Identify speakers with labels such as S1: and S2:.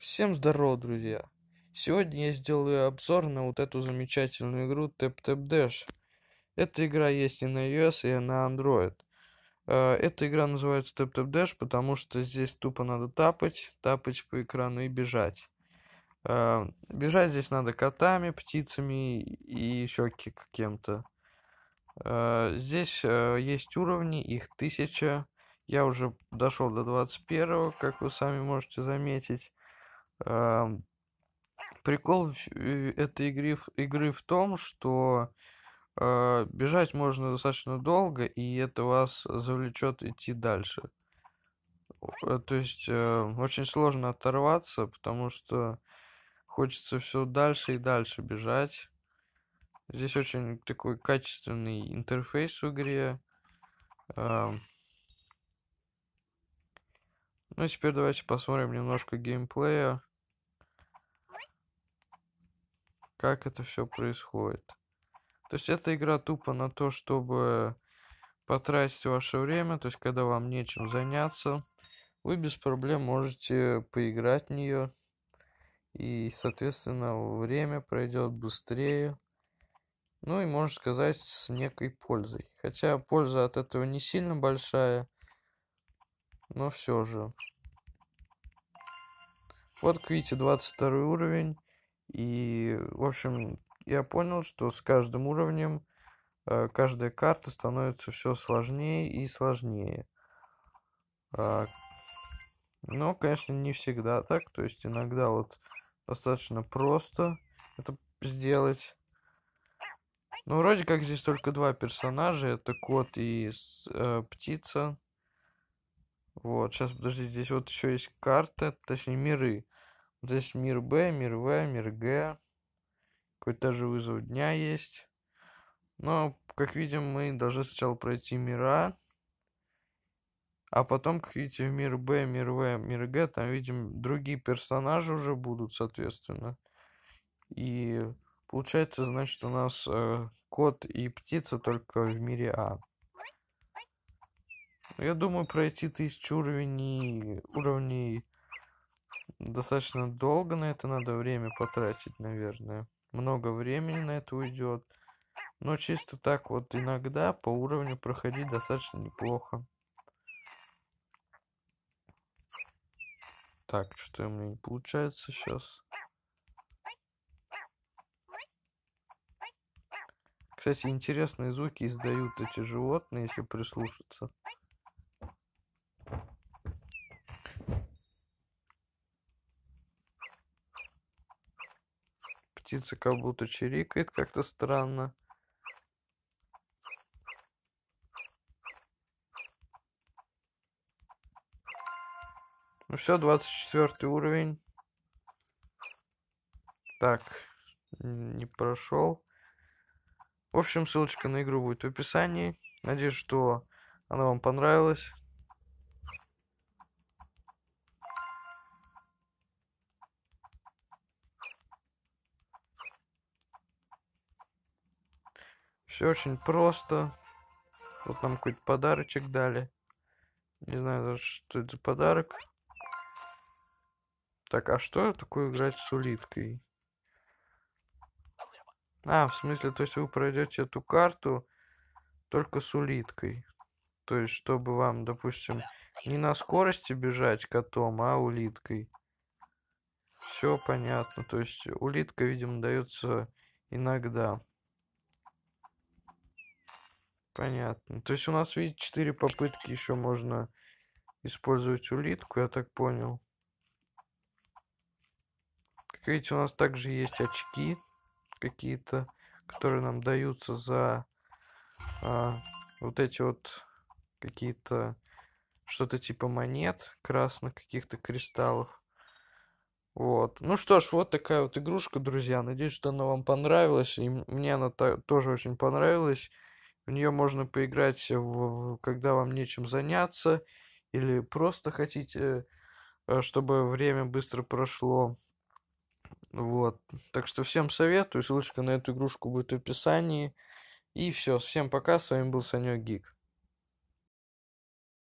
S1: Всем здорово, друзья! Сегодня я сделаю обзор на вот эту замечательную игру Tap Tap Dash. Эта игра есть и на iOS, и на Android. Э, эта игра называется Tap Tap Dash, потому что здесь тупо надо тапать, тапать по экрану и бежать. Э, бежать здесь надо котами, птицами и еще кем-то. Э, здесь есть уровни, их тысяча. Я уже дошел до 21, как вы сами можете заметить. Эм, прикол э, этой игры, игры в том, что э, бежать можно достаточно долго, и это вас завлечет идти дальше. То есть э, очень сложно оторваться, потому что хочется все дальше и дальше бежать. Здесь очень такой качественный интерфейс в игре. Э, ну, теперь давайте посмотрим немножко геймплея. как это все происходит. То есть эта игра тупо на то, чтобы потратить ваше время, то есть когда вам нечем заняться, вы без проблем можете поиграть в нее. И, соответственно, время пройдет быстрее. Ну и, можно сказать, с некой пользой. Хотя польза от этого не сильно большая, но все же. Вот, видите, 22 уровень. И, в общем, я понял, что с каждым уровнем э, каждая карта становится все сложнее и сложнее. А, но, конечно, не всегда так. То есть иногда вот достаточно просто это сделать. Ну, вроде как здесь только два персонажа. Это кот и э, птица. Вот, сейчас, подожди, здесь вот еще есть карта, точнее, миры. Здесь ну, мир Б, мир В, мир Г. Какой-то же вызов дня есть. Но, как видим, мы должны сначала пройти мира. А потом, как видите, в мир Б, мир В, мир Г, там видим другие персонажи уже будут, соответственно. И получается, значит, у нас э, кот и птица только в мире А. Ну, я думаю, пройти тысячу уровней, уровней достаточно долго на это надо время потратить, наверное. Много времени на это уйдет. Но чисто так вот иногда по уровню проходить достаточно неплохо. Так, что-то у меня не получается сейчас. Кстати, интересные звуки издают эти животные, если прислушаться. Птица как будто чирикает как-то странно. Ну все, 24 уровень. Так, не прошел. В общем, ссылочка на игру будет в описании. Надеюсь, что она вам понравилась. Все очень просто. Вот нам какой-то подарочек дали. Не знаю даже, что это за подарок. Так, а что такое играть с улиткой? А, в смысле, то есть вы пройдете эту карту только с улиткой. То есть, чтобы вам, допустим, не на скорости бежать котом, а улиткой. Все понятно. То есть улитка, видимо, дается иногда. Понятно. То есть у нас, видите, 4 попытки еще можно использовать улитку, я так понял. Как видите, у нас также есть очки какие-то, которые нам даются за а, вот эти вот какие-то что-то типа монет красных, каких-то кристаллов. Вот. Ну что ж, вот такая вот игрушка, друзья. Надеюсь, что она вам понравилась. И мне она тоже очень понравилась. В нее можно поиграть, в, когда вам нечем заняться, или просто хотите, э, а, чтобы время быстро прошло. Вот. Так что всем советую. Ссылочка на эту игрушку будет в описании. И все. Всем пока. С вами был Санек Гик.